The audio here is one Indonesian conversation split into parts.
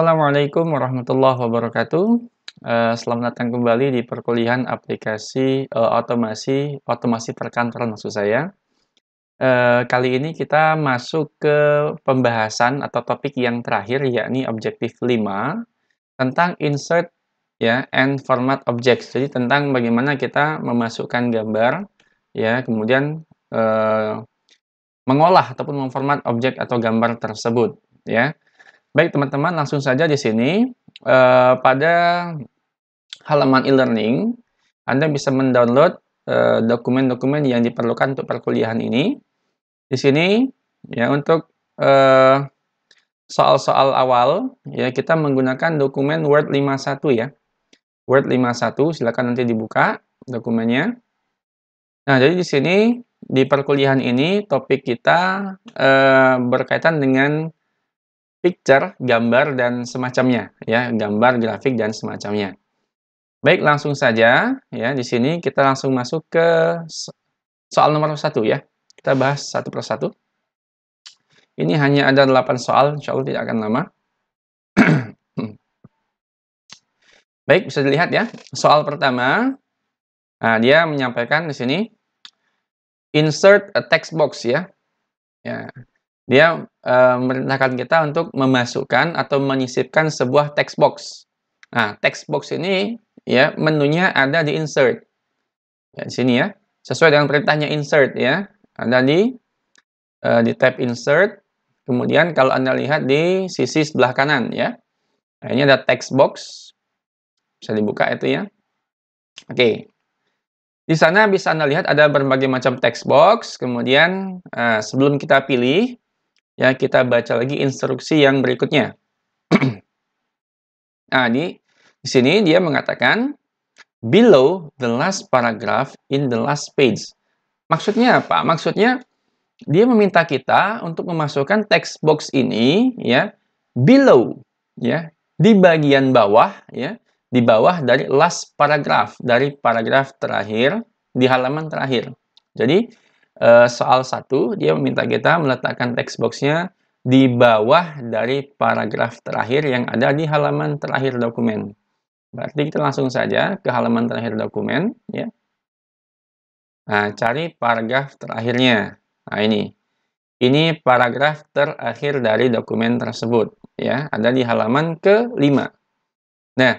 Assalamualaikum warahmatullahi wabarakatuh. Eh, selamat datang kembali di perkuliahan aplikasi eh, otomasi otomasi perkantoran maksud saya. Eh, kali ini kita masuk ke pembahasan atau topik yang terakhir yakni objektif 5 tentang insert ya and format objects. Jadi tentang bagaimana kita memasukkan gambar ya kemudian mengolah ataupun memformat objek atau gambar tersebut ya. Baik teman-teman, langsung saja di sini eh, pada halaman e-learning Anda bisa mendownload eh, dokumen-dokumen yang diperlukan untuk perkuliahan ini. Di sini ya untuk eh, soal-soal awal ya kita menggunakan dokumen Word 51 ya. Word 51 silakan nanti dibuka dokumennya. Nah, jadi di sini di perkuliahan ini topik kita berkaitan dengan picture, gambar, dan semacamnya. ya Gambar, grafik, dan semacamnya. Baik, langsung saja. ya Di sini kita langsung masuk ke soal nomor satu ya. Kita bahas satu persatu. Ini hanya ada 8 soal, insya Allah tidak akan lama. Baik, bisa dilihat ya. Soal pertama, nah, dia menyampaikan di sini, insert a text box ya. ya dia e, eh, memerintahkan kita untuk memasukkan atau menyisipkan sebuah text box. Nah, text box ini ya menunya ada di insert. Ya, di sini ya. Sesuai dengan perintahnya insert ya. Ada di e, di tab insert. Kemudian kalau Anda lihat di sisi sebelah kanan ya. Nah, ini ada text box. Bisa dibuka itu ya. Oke. Di sana bisa Anda lihat ada berbagai macam text box. Kemudian eh, sebelum kita pilih, ya kita baca lagi instruksi yang berikutnya. nah, di, di sini dia mengatakan below the last paragraph in the last page. Maksudnya apa? Maksudnya dia meminta kita untuk memasukkan text box ini ya below ya di bagian bawah ya di bawah dari last paragraph dari paragraf terakhir di halaman terakhir. Jadi Eh, soal 1, dia meminta kita meletakkan text box-nya di bawah dari paragraf terakhir yang ada di halaman terakhir dokumen. Berarti kita langsung saja ke halaman terakhir dokumen. ya. Nah, cari paragraf terakhirnya. Nah, ini. Ini paragraf terakhir dari dokumen tersebut. ya Ada di halaman ke-5. Nah,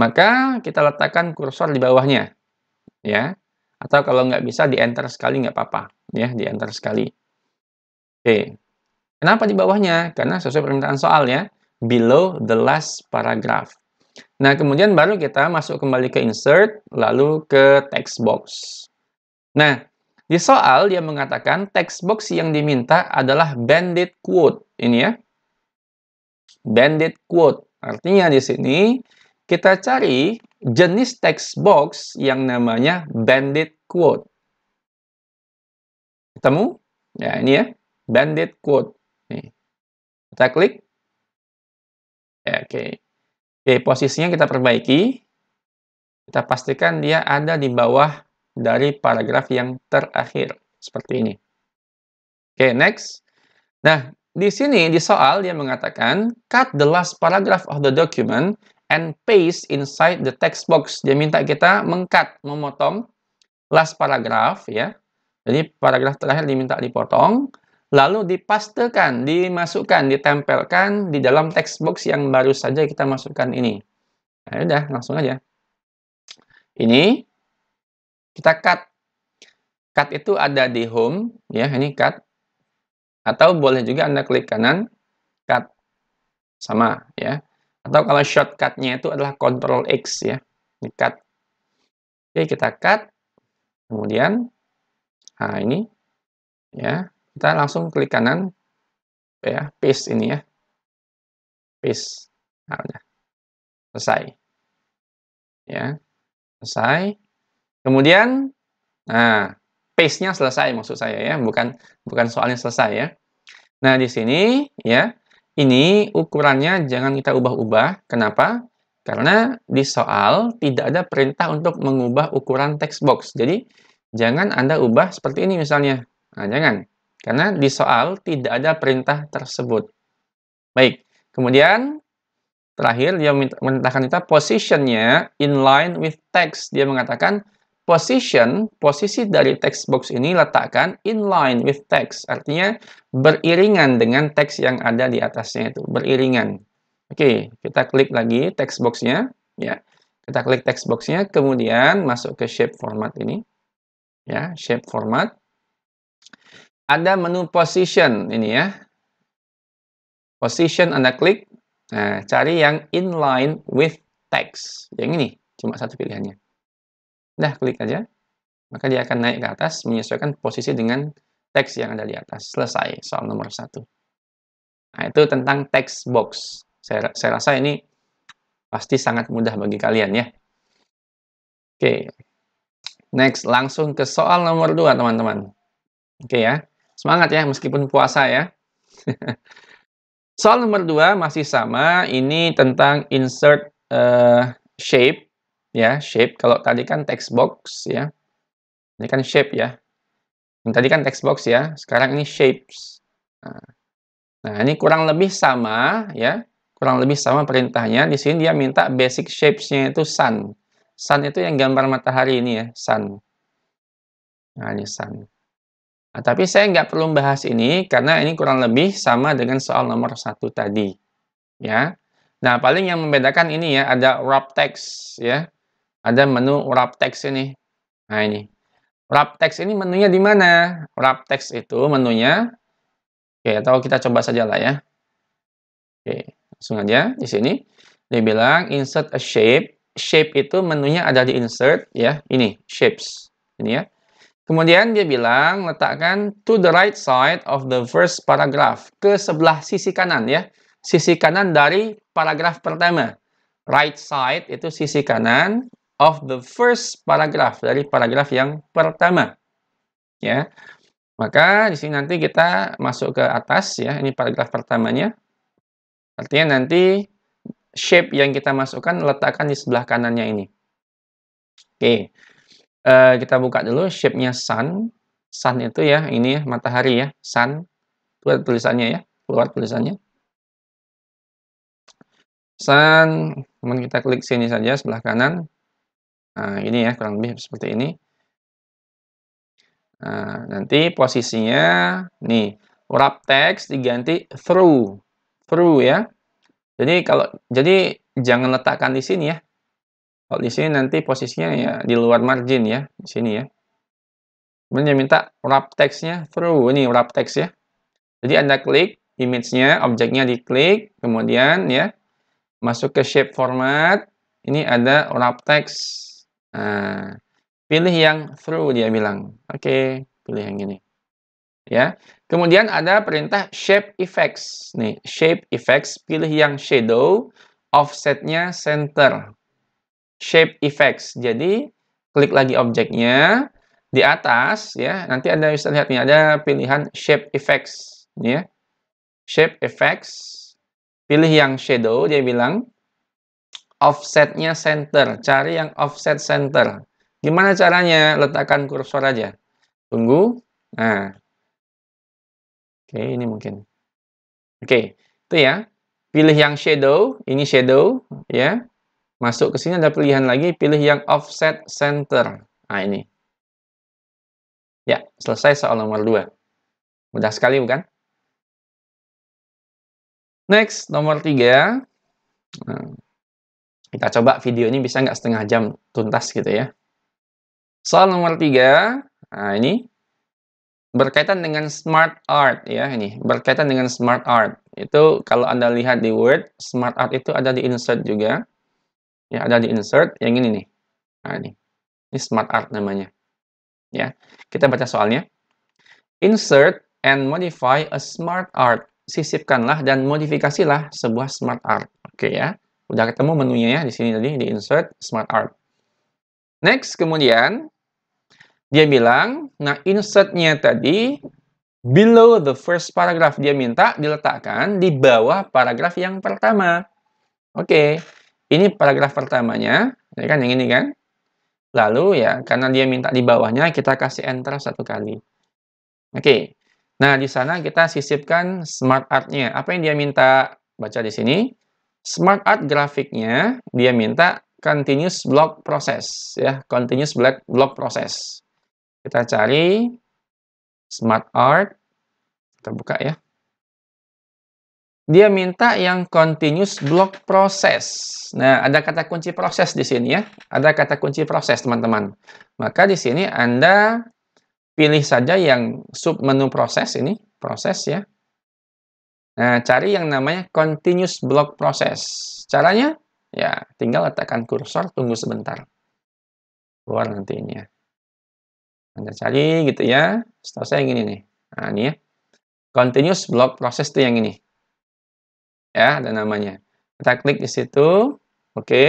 maka kita letakkan kursor di bawahnya. ya atau kalau nggak bisa di enter sekali nggak apa-apa ya di enter sekali oke kenapa di bawahnya karena sesuai permintaan soal ya below the last paragraph nah kemudian baru kita masuk kembali ke insert lalu ke text box nah di soal dia mengatakan text box yang diminta adalah bandit quote ini ya bandit quote artinya di sini kita cari jenis text box yang namanya bandit quote. Ketemu? Ya, ini ya. Bandit quote. Nih. Kita klik. Ya, oke. Okay. Oke, posisinya kita perbaiki. Kita pastikan dia ada di bawah dari paragraf yang terakhir. Seperti ini. Oke, okay, next. Nah, di sini di soal dia mengatakan, cut the last paragraph of the document and paste inside the text box. Dia minta kita mengkat, memotong last paragraph ya. Jadi paragraf terakhir diminta dipotong, lalu dipastekan, dimasukkan, ditempelkan di dalam text box yang baru saja kita masukkan ini. Nah, ya udah, langsung aja. Ini kita cut. Cut itu ada di home, ya, ini cut. Atau boleh juga Anda klik kanan, cut. Sama, ya. Atau kalau shortcutnya itu adalah Ctrl X ya. Di cut. Oke, kita cut. Kemudian, nah ini. ya Kita langsung klik kanan. ya Paste ini ya. Paste. Nah, udah. Selesai. Ya, selesai. Kemudian, nah, paste-nya selesai maksud saya ya, bukan bukan soalnya selesai ya. Nah, di sini ya, ini ukurannya jangan kita ubah-ubah. Kenapa? Karena di soal tidak ada perintah untuk mengubah ukuran text box. Jadi, jangan Anda ubah seperti ini misalnya. Nah, jangan. Karena di soal tidak ada perintah tersebut. Baik, kemudian terakhir dia memerintahkan kita positionnya line with text. Dia mengatakan Position, posisi dari text box ini letakkan line with text, artinya beriringan dengan teks yang ada di atasnya itu, beriringan. Oke, kita klik lagi text box ya. Kita klik text box kemudian masuk ke shape format ini. Ya, shape format. Ada menu position ini ya. Position Anda klik, nah, cari yang inline with text. Yang ini, cuma satu pilihannya. Nah, klik aja. Maka dia akan naik ke atas menyesuaikan posisi dengan teks yang ada di atas. Selesai soal nomor satu. Nah, itu tentang text box. Saya, saya rasa ini pasti sangat mudah bagi kalian ya. Oke. Next, langsung ke soal nomor dua teman-teman. Oke ya. Semangat ya, meskipun puasa ya. soal nomor dua masih sama. Ini tentang insert uh, shape ya shape kalau tadi kan text box ya ini kan shape ya yang tadi kan text box ya sekarang ini shapes nah, nah ini kurang lebih sama ya kurang lebih sama perintahnya di sini dia minta basic shapesnya itu sun sun itu yang gambar matahari ini ya sun nah ini sun nah, tapi saya nggak perlu bahas ini karena ini kurang lebih sama dengan soal nomor satu tadi ya nah paling yang membedakan ini ya ada wrap text ya ada menu wrap text ini. Nah ini. Wrap text ini menunya di mana? Wrap text itu menunya. Oke, atau kita coba saja lah ya. Oke, langsung aja di sini. Dia bilang insert a shape. Shape itu menunya ada di insert ya. Ini shapes. Ini ya. Kemudian dia bilang letakkan to the right side of the first paragraph. Ke sebelah sisi kanan ya. Sisi kanan dari paragraf pertama. Right side itu sisi kanan, of the first paragraph dari paragraf yang pertama. Ya. Maka di sini nanti kita masuk ke atas ya, ini paragraf pertamanya. Artinya nanti shape yang kita masukkan letakkan di sebelah kanannya ini. Oke. Okay. Uh, eh, kita buka dulu shape-nya sun. Sun itu ya, ini ya, matahari ya, sun. Keluar tulisannya ya, keluar tulisannya. Sun, kemudian kita klik sini saja sebelah kanan. Nah, ini ya kurang lebih seperti ini. Nah, nanti posisinya nih wrap text diganti through through ya. Jadi kalau jadi jangan letakkan di sini ya. Kalau di sini nanti posisinya ya di luar margin ya di sini ya. Kemudian dia minta wrap textnya through ini wrap text ya. Jadi Anda klik image-nya, objeknya diklik, kemudian ya masuk ke shape format. Ini ada wrap text Eh, pilih yang through dia bilang. Oke, okay, pilih yang ini. Ya. Kemudian ada perintah shape effects. Nih, shape effects pilih yang shadow, offsetnya center. Shape effects. Jadi klik lagi objeknya di atas ya. Nanti anda bisa lihat nih ada pilihan shape effects ya. Shape effects pilih yang shadow dia bilang offsetnya center. Cari yang offset center. Gimana caranya? Letakkan kursor aja. Tunggu. Nah. Oke, ini mungkin. Oke, itu ya. Pilih yang shadow. Ini shadow. ya. Masuk ke sini ada pilihan lagi. Pilih yang offset center. Nah, ini. Ya, selesai soal nomor 2. Mudah sekali, bukan? Next, nomor 3. Nah. Kita coba video ini bisa nggak setengah jam tuntas gitu ya. Soal nomor tiga, nah ini berkaitan dengan smart art ya ini berkaitan dengan smart art itu kalau anda lihat di Word smart art itu ada di insert juga ya ada di insert yang ini nih nah ini ini smart art namanya ya kita baca soalnya insert and modify a smart art sisipkanlah dan modifikasilah sebuah smart art oke ya Udah ketemu menunya ya di sini tadi di insert smart art. Next, kemudian dia bilang, nah insertnya tadi below the first paragraph dia minta diletakkan di bawah paragraf yang pertama. Oke, okay. ini paragraf pertamanya, ya kan yang ini kan. Lalu ya, karena dia minta di bawahnya, kita kasih enter satu kali. Oke, okay. nah di sana kita sisipkan smart artnya Apa yang dia minta? Baca di sini. Smart Art grafiknya dia minta continuous block process ya, continuous block block process. Kita cari Smart Art kita buka ya. Dia minta yang continuous block process. Nah, ada kata kunci proses di sini ya. Ada kata kunci proses, teman-teman. Maka di sini Anda pilih saja yang sub menu proses ini, proses ya. Nah, cari yang namanya continuous block process. Caranya, ya tinggal letakkan kursor, tunggu sebentar. Keluar nantinya. Anda cari gitu ya. setelah saya yang ini nih. Nah, ini ya. Continuous block process itu yang ini. Ya, ada namanya. Kita klik di situ. Oke. Okay.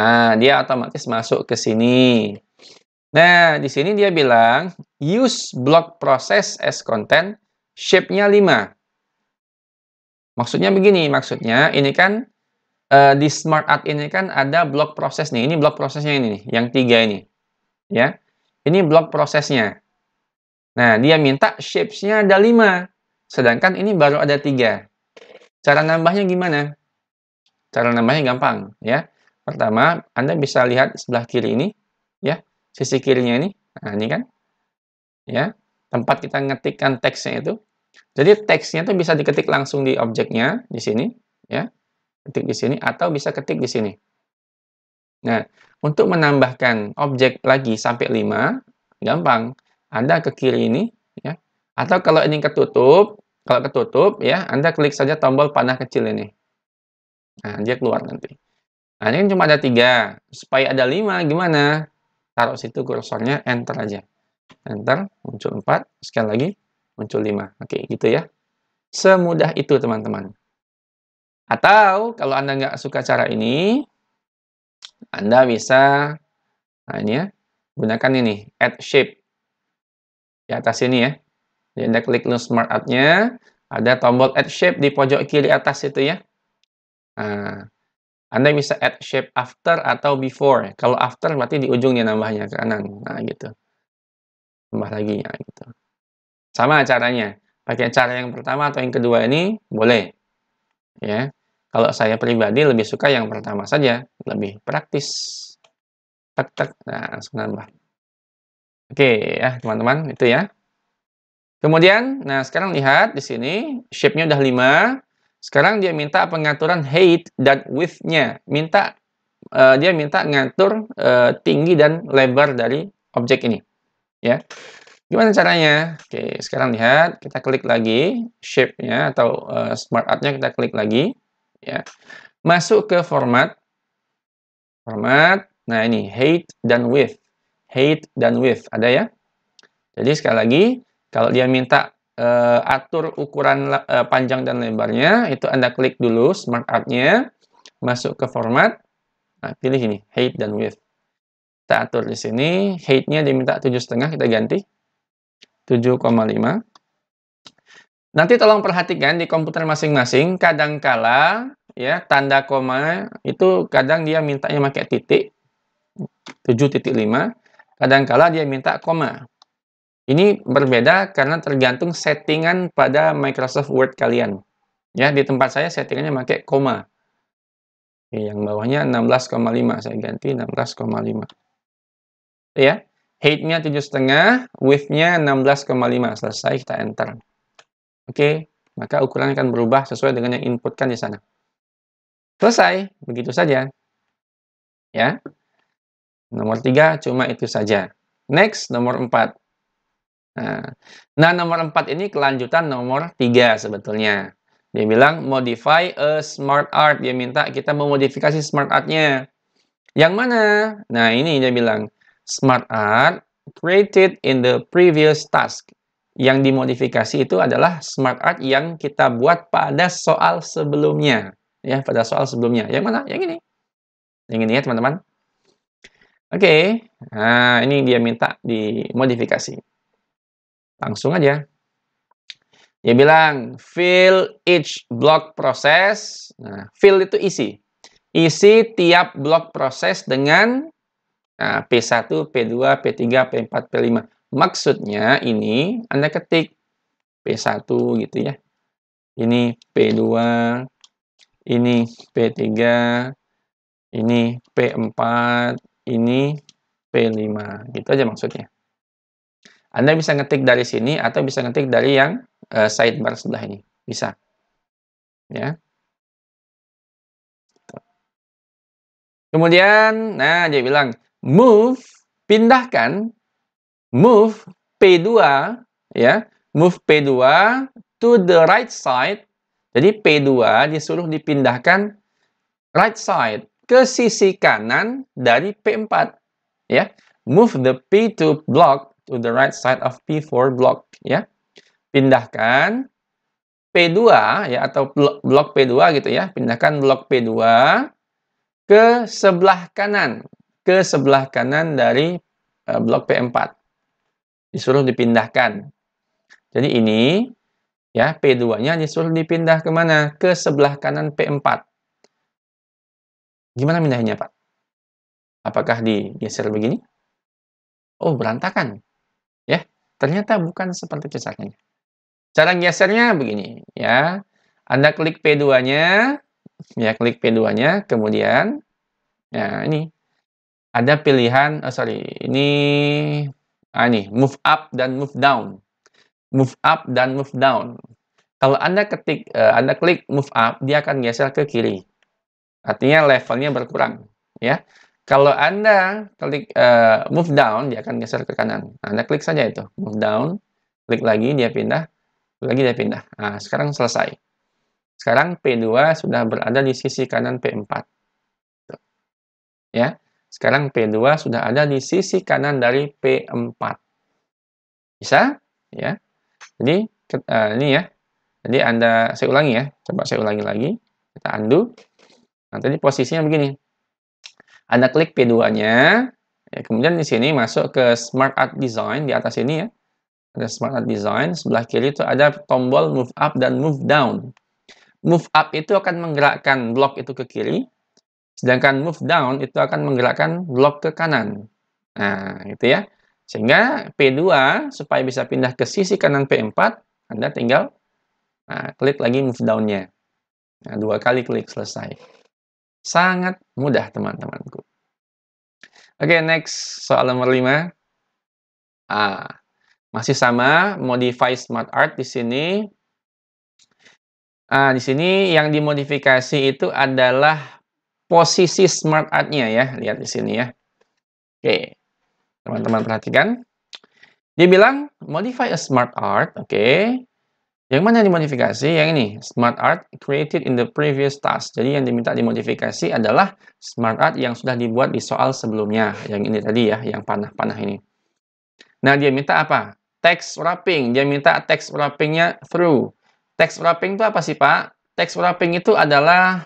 Nah, dia otomatis masuk ke sini. Nah, di sini dia bilang, use block process as content shape-nya 5. Maksudnya begini, maksudnya ini kan uh, di Smart Art ini kan ada blok proses nih. Ini blok prosesnya ini nih, yang tiga ini. Ya. Ini blok prosesnya. Nah, dia minta shapes-nya ada 5. Sedangkan ini baru ada 3. Cara nambahnya gimana? Cara nambahnya gampang, ya. Pertama, Anda bisa lihat sebelah kiri ini, ya. Sisi kirinya ini. Nah, ini kan. Ya tempat kita ngetikkan teksnya itu. Jadi teksnya itu bisa diketik langsung di objeknya di sini, ya, ketik di sini atau bisa ketik di sini. Nah, untuk menambahkan objek lagi sampai 5, gampang. Anda ke kiri ini, ya. Atau kalau ini ketutup, kalau ketutup, ya, Anda klik saja tombol panah kecil ini. Nah, dia keluar nanti. Nah, ini cuma ada tiga. Supaya ada lima, gimana? Taruh situ kursornya, enter aja enter, muncul 4, sekali lagi, muncul 5. Oke, gitu ya. Semudah itu, teman-teman. Atau, kalau Anda nggak suka cara ini, Anda bisa, nah ini ya, gunakan ini, add shape. Di atas ini ya. Jadi Anda klik new smart art-nya, ada tombol add shape di pojok kiri atas itu ya. Nah, anda bisa add shape after atau before. Kalau after berarti di ujungnya nambahnya ke kanan. Nah, gitu tambah lagi ya gitu. Sama caranya. Pakai cara yang pertama atau yang kedua ini boleh. Ya. Kalau saya pribadi lebih suka yang pertama saja, lebih praktis. Tek tek. Nah, langsung nambah. Oke ya, teman-teman, itu ya. Kemudian, nah sekarang lihat di sini shape-nya udah 5. Sekarang dia minta pengaturan height dan width-nya. Minta uh, dia minta ngatur uh, tinggi dan lebar dari objek ini ya. Gimana caranya? Oke, sekarang lihat, kita klik lagi shape-nya atau uh, smart art-nya kita klik lagi ya. Masuk ke format format. Nah, ini height dan width. Height dan width ada ya. Jadi sekali lagi kalau dia minta uh, atur ukuran uh, panjang dan lebarnya, itu Anda klik dulu smart art-nya, masuk ke format, nah, pilih ini height dan width. Kita atur di sini, height-nya diminta setengah kita ganti 7,5. Nanti tolong perhatikan di komputer masing-masing, kadangkala ya tanda koma itu kadang dia mintanya pakai titik 7.5, kadangkala dia minta koma. Ini berbeda karena tergantung settingan pada Microsoft Word kalian. Ya, di tempat saya settingannya pakai koma. yang bawahnya 16,5 saya ganti 16,5 ya. Height-nya 7,5, width-nya 16,5. Selesai, kita enter. Oke, okay. maka ukuran akan berubah sesuai dengan yang inputkan di sana. Selesai, begitu saja. Ya. Nomor 3 cuma itu saja. Next, nomor 4. Nah, nah nomor 4 ini kelanjutan nomor 3 sebetulnya. Dia bilang modify a smart art. Dia minta kita memodifikasi smart art-nya. Yang mana? Nah, ini dia bilang smart art created in the previous task. Yang dimodifikasi itu adalah smart art yang kita buat pada soal sebelumnya. Ya, pada soal sebelumnya. Yang mana? Yang ini. Yang ini ya, teman-teman. Oke, okay. nah ini dia minta dimodifikasi. Langsung aja. Dia bilang, fill each block process. Nah, fill itu isi. Isi tiap block process dengan Nah, P1, P2, P3, P4, P5. Maksudnya ini Anda ketik P1 gitu ya. Ini P2, ini P3, ini P4, ini P5. Gitu aja maksudnya. Anda bisa ngetik dari sini atau bisa ngetik dari yang uh, sidebar sebelah ini. Bisa. Ya. Kemudian, nah dia bilang, move pindahkan move P2 ya, move P2 to the right side. Jadi P2 disuruh dipindahkan right side ke sisi kanan dari P4 ya. Move the P2 block to the right side of P4 block ya. Pindahkan P2 ya atau blok P2 gitu ya. Pindahkan blok P2 ke sebelah kanan ke sebelah kanan dari eh, blok P4. Disuruh dipindahkan. Jadi ini ya P2-nya disuruh dipindah kemana? Ke sebelah kanan P4. Gimana pindahnya Pak? Apakah digeser begini? Oh, berantakan. Ya, ternyata bukan seperti cesakannya. Cara gesernya begini, ya. Anda klik P2-nya, ya klik P2-nya, kemudian ya ini ada pilihan, oh sorry, ini, ah ini, move up dan move down. Move up dan move down. Kalau Anda ketik, uh, Anda klik move up, dia akan geser ke kiri. Artinya levelnya berkurang. ya. Kalau Anda klik uh, move down, dia akan geser ke kanan. Anda klik saja itu, move down, klik lagi, dia pindah, klik lagi dia pindah. Nah, sekarang selesai. Sekarang P2 sudah berada di sisi kanan P4. Ya. Sekarang P2 sudah ada di sisi kanan dari P4. Bisa? Ya. Jadi, eh, ini ya. Jadi Anda, saya ulangi ya. Coba saya ulangi lagi. Kita undo. Nah, tadi posisinya begini. Anda klik P2-nya. Ya, kemudian di sini masuk ke Smart Art Design di atas ini ya. Ada Smart Art Design. Sebelah kiri itu ada tombol Move Up dan Move Down. Move Up itu akan menggerakkan blok itu ke kiri Sedangkan move down itu akan menggerakkan blok ke kanan. Nah, gitu ya. Sehingga P2 supaya bisa pindah ke sisi kanan P4, Anda tinggal nah, klik lagi move down-nya. Nah, dua kali klik selesai. Sangat mudah, teman-temanku. Oke, okay, next soal nomor 5. Ah, masih sama modify smart art di sini. Ah, di sini yang dimodifikasi itu adalah posisi smart art-nya ya. Lihat di sini ya. Oke, teman-teman perhatikan. Dia bilang modify a smart art. Oke, yang mana dimodifikasi? Yang ini, smart art created in the previous task. Jadi yang diminta dimodifikasi adalah smart art yang sudah dibuat di soal sebelumnya. Yang ini tadi ya, yang panah-panah ini. Nah, dia minta apa? Text wrapping. Dia minta text wrappingnya through. Text wrapping itu apa sih, Pak? Text wrapping itu adalah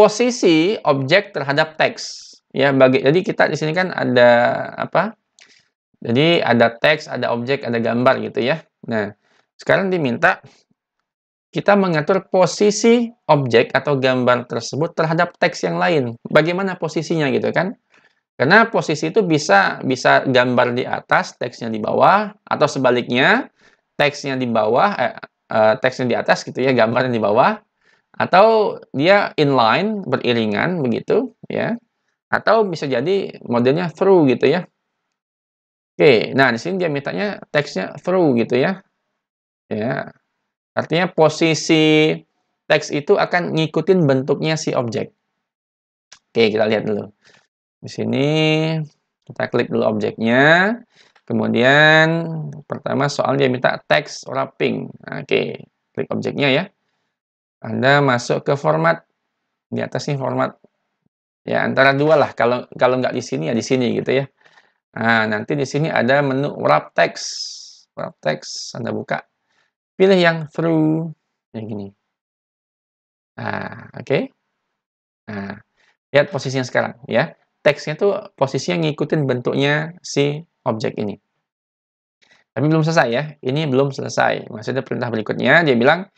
posisi objek terhadap teks. Ya, bagi jadi kita di sini kan ada apa? Jadi ada teks, ada objek, ada gambar gitu ya. Nah, sekarang diminta kita mengatur posisi objek atau gambar tersebut terhadap teks yang lain. Bagaimana posisinya gitu kan? Karena posisi itu bisa bisa gambar di atas, teksnya di bawah, atau sebaliknya teksnya di bawah, eh, eh, teksnya di atas gitu ya, gambarnya di bawah, atau dia inline beriringan begitu ya atau bisa jadi modelnya through gitu ya oke nah di sini dia mintanya teksnya through gitu ya ya artinya posisi teks itu akan ngikutin bentuknya si objek oke kita lihat dulu di sini kita klik dulu objeknya kemudian pertama soal dia minta teks wrapping nah, oke klik objeknya ya anda masuk ke format di atas nih format ya antara dua lah kalau kalau nggak di sini ya di sini gitu ya. Nah, nanti di sini ada menu wrap text. Wrap text Anda buka. Pilih yang through yang gini. Nah, oke. Okay. Nah, lihat posisinya sekarang ya. Teksnya tuh posisinya ngikutin bentuknya si objek ini. Tapi belum selesai ya. Ini belum selesai. Masih ada perintah berikutnya. Dia bilang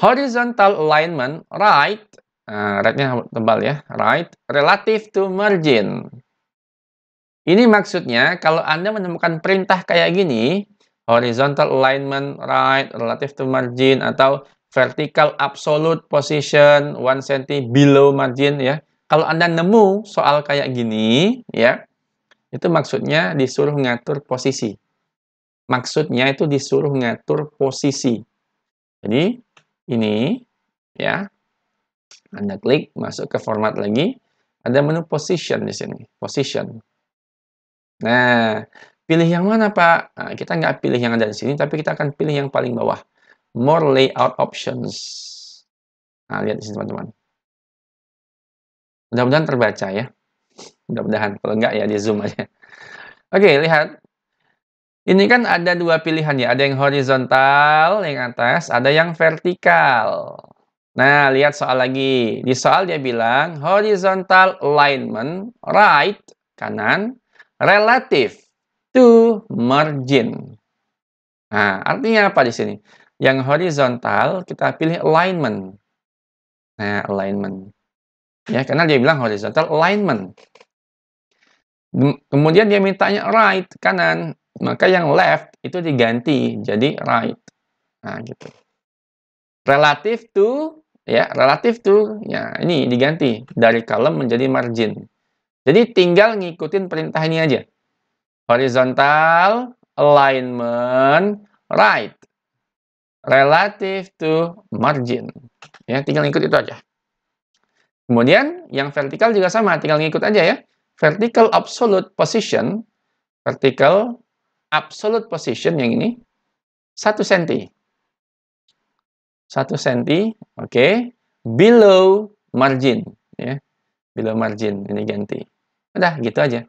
Horizontal alignment right, uh, rightnya tebal ya, right relative to margin. Ini maksudnya kalau Anda menemukan perintah kayak gini, horizontal alignment right relative to margin atau vertical absolute position one cm below margin ya. Kalau Anda nemu soal kayak gini ya, itu maksudnya disuruh ngatur posisi. Maksudnya itu disuruh ngatur posisi. Jadi ini ya. Anda klik masuk ke format lagi, ada menu position di sini, position. Nah, pilih yang mana Pak? Nah, kita nggak pilih yang ada di sini, tapi kita akan pilih yang paling bawah, more layout options. Nah, lihat di sini teman-teman. Mudah-mudahan terbaca ya. Mudah-mudahan, kalau nggak ya di zoom aja. Oke, lihat ini kan ada dua pilihan ya, ada yang horizontal yang atas, ada yang vertikal. Nah, lihat soal lagi. Di soal dia bilang horizontal alignment right kanan relative to margin. Nah, artinya apa di sini? Yang horizontal kita pilih alignment. Nah, alignment. Ya, karena dia bilang horizontal alignment. Kemudian dia mintanya right kanan maka yang left itu diganti jadi right. Nah, gitu. Relative to ya, relative to ya ini diganti dari kolom menjadi margin. Jadi tinggal ngikutin perintah ini aja. Horizontal alignment right relative to margin. Ya, tinggal ngikut itu aja. Kemudian yang vertikal juga sama, tinggal ngikut aja ya. Vertical absolute position, vertical absolute position yang ini 1 cm. 1 cm, oke. Okay. Below margin, ya. Below margin, ini ganti. Udah, gitu aja.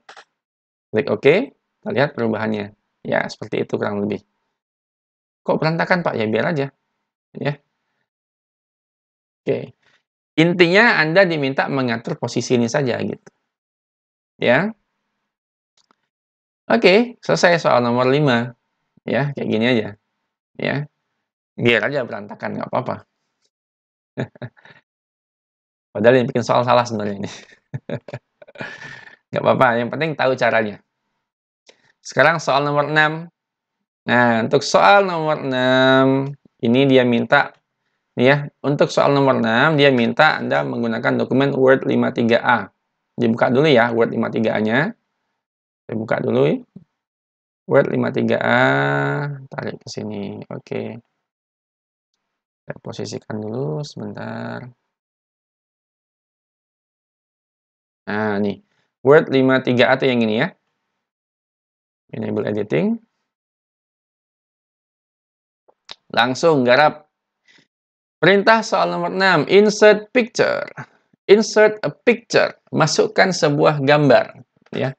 Klik OK, kita lihat perubahannya. Ya, seperti itu kurang lebih. Kok berantakan, Pak? Ya, biar aja. Ya. Oke. Okay. Intinya Anda diminta mengatur posisi ini saja, gitu. Ya. Oke, selesai soal nomor 5. Ya, kayak gini aja. Ya. Biar aja berantakan, nggak apa-apa. Padahal yang bikin soal salah sebenarnya ini. nggak apa-apa, yang penting tahu caranya. Sekarang soal nomor 6. Nah, untuk soal nomor 6, ini dia minta ya, untuk soal nomor 6 dia minta Anda menggunakan dokumen Word 53A. Dibuka dulu ya Word 53A-nya. Saya buka dulu ya. Word 53A, tarik ke sini. Oke. Saya posisikan dulu sebentar. Nah, nih. Word 53A itu yang ini ya. Enable editing. Langsung garap. Perintah soal nomor 6, insert picture. Insert a picture, masukkan sebuah gambar, ya.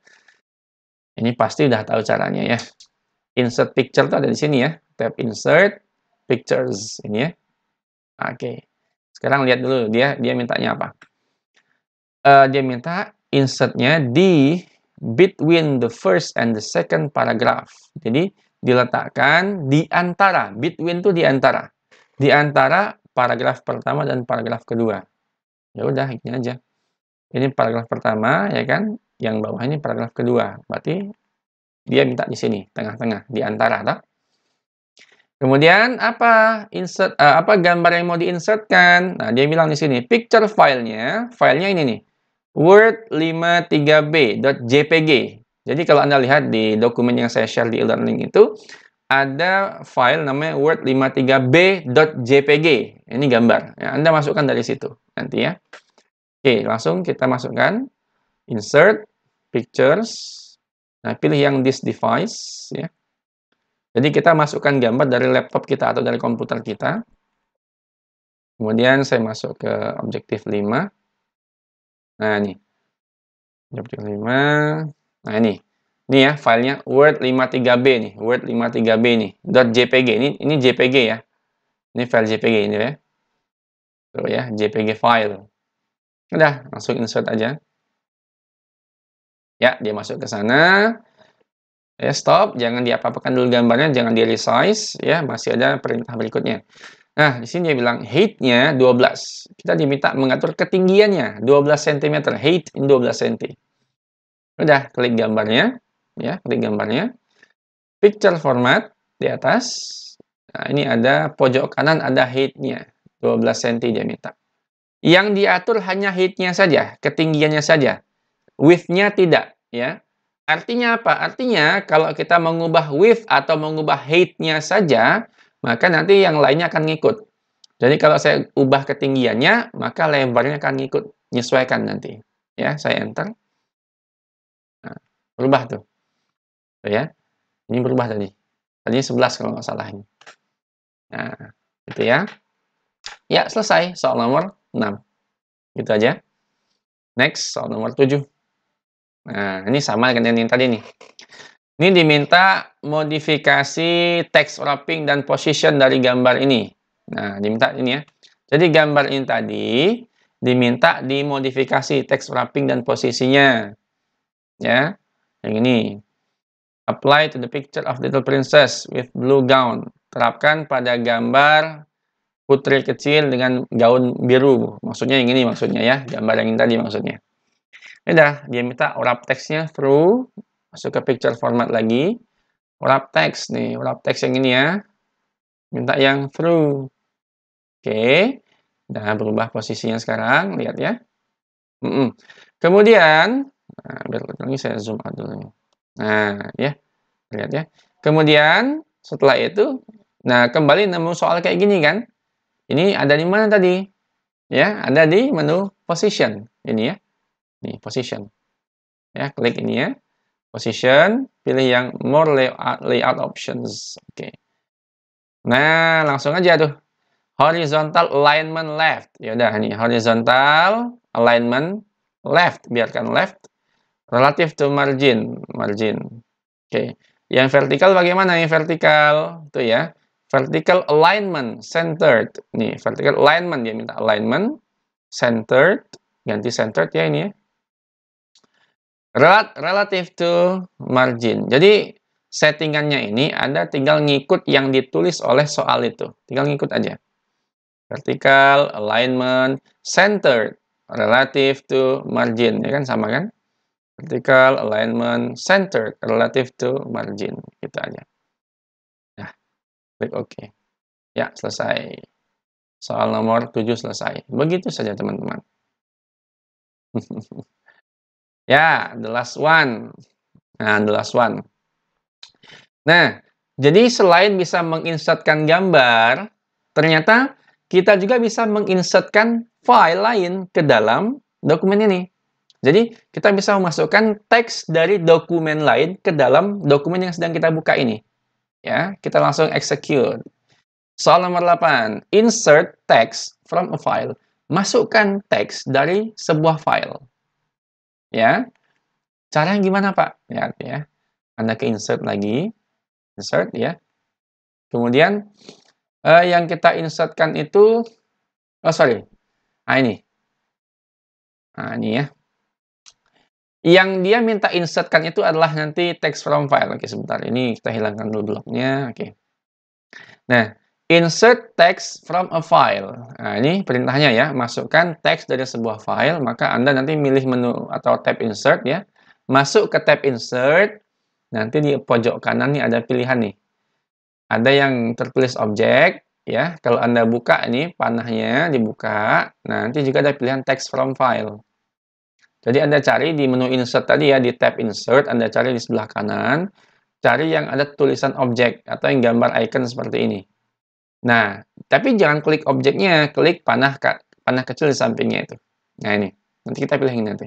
Ini pasti udah tahu caranya ya. Insert picture tuh ada di sini ya. Tap insert pictures ini ya. Oke. Okay. Sekarang lihat dulu dia dia mintanya apa. Uh, dia minta insertnya di between the first and the second paragraph. Jadi diletakkan di antara, between tuh di antara. Di antara paragraf pertama dan paragraf kedua. Ya udah, ini aja. Ini paragraf pertama, ya kan? yang bawah ini paragraf kedua. Berarti dia minta di sini, tengah-tengah, di antara, tak? Kemudian apa insert uh, apa gambar yang mau diinsertkan? Nah, dia bilang di sini picture filenya, filenya ini nih. Word 53b.jpg. Jadi kalau Anda lihat di dokumen yang saya share di e-learning itu ada file namanya word 53b.jpg. Ini gambar. Ya, Anda masukkan dari situ nanti ya. Oke, langsung kita masukkan insert pictures. Nah, pilih yang this device ya. Jadi kita masukkan gambar dari laptop kita atau dari komputer kita. Kemudian saya masuk ke objektif 5. Nah, ini. Objektif 5. Nah, ini. Ini ya filenya Word 53B nih, Word 53B nih. .jpg ini ini JPG ya. Ini file JPG ini ya. Tuh ya, JPG file. Udah, langsung insert aja. Ya, dia masuk ke sana. Ya, stop, jangan diapa-apakan dulu gambarnya, jangan di resize, ya, masih ada perintah berikutnya. Nah, di sini dia bilang height-nya 12. Kita diminta mengatur ketinggiannya 12 cm, height 12 cm. Udah, klik gambarnya, ya, klik gambarnya. Picture format di atas. Nah, ini ada pojok kanan ada height-nya, 12 cm dia minta. Yang diatur hanya height-nya saja, ketinggiannya saja with-nya tidak, ya. Artinya apa? Artinya kalau kita mengubah with atau mengubah height-nya saja, maka nanti yang lainnya akan ngikut. Jadi kalau saya ubah ketinggiannya, maka lebarnya akan ngikut, menyesuaikan nanti. Ya, saya enter. Nah, berubah tuh. tuh. ya. Ini berubah tadi. Tadi 11 kalau nggak salah ini. Nah, gitu ya. Ya, selesai soal nomor 6. Gitu aja. Next, soal nomor 7. Nah, ini sama dengan yang tadi nih. Ini diminta modifikasi text wrapping dan position dari gambar ini. Nah, diminta ini ya. Jadi gambar ini tadi diminta dimodifikasi text wrapping dan posisinya. Ya. Yang ini. Apply to the picture of little princess with blue gown. Terapkan pada gambar putri kecil dengan gaun biru. Maksudnya yang ini maksudnya ya, gambar yang ini tadi maksudnya. Ini ya dah, dia minta wrap teksnya through, masuk ke picture format lagi, wrap text nih, wrap text yang ini ya, minta yang through. Oke, okay. nah berubah posisinya sekarang, lihat ya. Mm -mm. Kemudian, nah, biar saya zoom out dulu. Nah, ya, lihat ya. Kemudian, setelah itu, nah kembali nemu soal kayak gini kan. Ini ada di mana tadi? Ya, ada di menu position, ini ya. Nih, position. Ya, klik ini ya. Position, pilih yang more layout, layout options. Oke. Okay. Nah, langsung aja tuh. Horizontal alignment left. Ya udah nih, horizontal alignment left. Biarkan left. Relative to margin, margin. Oke. Okay. Yang vertikal bagaimana yang vertikal? tuh ya. Vertical alignment centered. Nih, vertical alignment dia minta alignment centered. Ganti centered ya ini ya. Relat, relative to margin. Jadi settingannya ini ada tinggal ngikut yang ditulis oleh soal itu. Tinggal ngikut aja. Vertical, alignment, centered, relative to margin. Ya kan sama kan? Vertical, alignment, centered, relative to margin. Gitu aja. Nah, klik OK. Ya, selesai. Soal nomor 7 selesai. Begitu saja teman-teman. Ya, the last one. Nah, the last one. Nah, jadi selain bisa menginsertkan gambar, ternyata kita juga bisa menginsertkan file lain ke dalam dokumen ini. Jadi, kita bisa memasukkan teks dari dokumen lain ke dalam dokumen yang sedang kita buka ini. Ya, kita langsung execute. Soal nomor 8, insert text from a file. Masukkan teks dari sebuah file ya. cara yang gimana, Pak? ya ya. Anda ke insert lagi. Insert ya. Kemudian eh, yang kita insertkan itu oh sorry. Nah, ini. Nah, ini ya. Yang dia minta insertkan itu adalah nanti text from file. Oke, sebentar. Ini kita hilangkan dulu bloknya. Oke. Nah, insert text from a file. Nah, ini perintahnya ya, masukkan teks dari sebuah file, maka Anda nanti milih menu atau tab insert ya. Masuk ke tab insert, nanti di pojok kanan nih ada pilihan nih. Ada yang tertulis objek ya. Kalau Anda buka ini panahnya dibuka, nanti juga ada pilihan text from file. Jadi Anda cari di menu insert tadi ya, di tab insert Anda cari di sebelah kanan, cari yang ada tulisan objek atau yang gambar icon seperti ini. Nah, tapi jangan klik objeknya, klik panah panah kecil di sampingnya itu. Nah ini, nanti kita pilih ini nanti.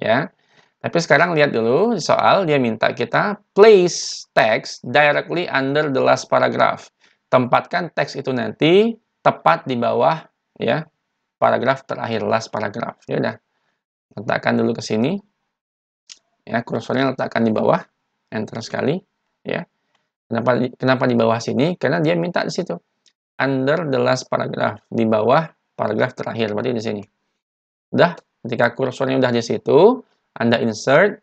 Ya, tapi sekarang lihat dulu soal dia minta kita place text directly under the last paragraph. Tempatkan teks itu nanti tepat di bawah ya paragraf terakhir last paragraph. Ya udah, letakkan dulu ke sini. Ya, kursornya letakkan di bawah, enter sekali. Ya, Kenapa di, kenapa di bawah sini? Karena dia minta di situ. Under the last paragraph, di bawah paragraf terakhir, berarti di sini. Udah, ketika kursornya udah di situ, Anda insert,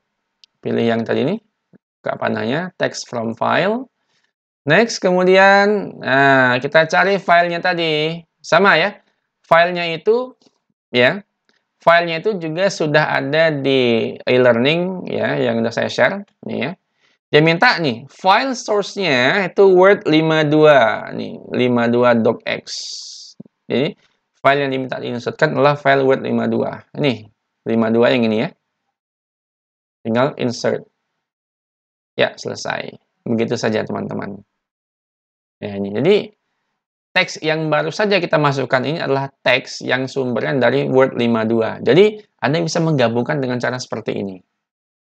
pilih yang tadi ini, panahnya text from file. Next, kemudian nah, kita cari filenya tadi. Sama ya, filenya itu, ya, filenya itu juga sudah ada di e-learning, ya, yang udah saya share, nih ya. Dia minta nih, file source-nya itu Word 52. Nih, 52 docx. Jadi, file yang diminta diinsertkan adalah file Word 52. Ini, 52 yang ini ya. Tinggal insert. Ya, selesai. Begitu saja, teman-teman. Ya, ini. Jadi, teks yang baru saja kita masukkan ini adalah teks yang sumbernya dari Word 52. Jadi, Anda bisa menggabungkan dengan cara seperti ini.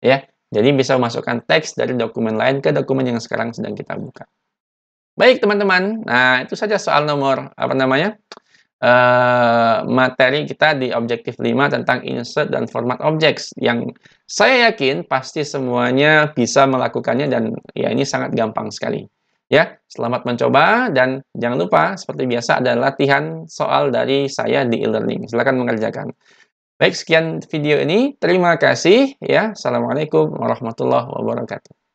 Ya, jadi bisa memasukkan teks dari dokumen lain ke dokumen yang sekarang sedang kita buka. Baik teman-teman, nah itu saja soal nomor apa namanya uh, materi kita di objektif 5 tentang insert dan format objects yang saya yakin pasti semuanya bisa melakukannya dan ya ini sangat gampang sekali. Ya, selamat mencoba dan jangan lupa seperti biasa ada latihan soal dari saya di e-learning. Silakan mengerjakan. Baik, sekian video ini. Terima kasih. Ya, Assalamualaikum warahmatullahi wabarakatuh.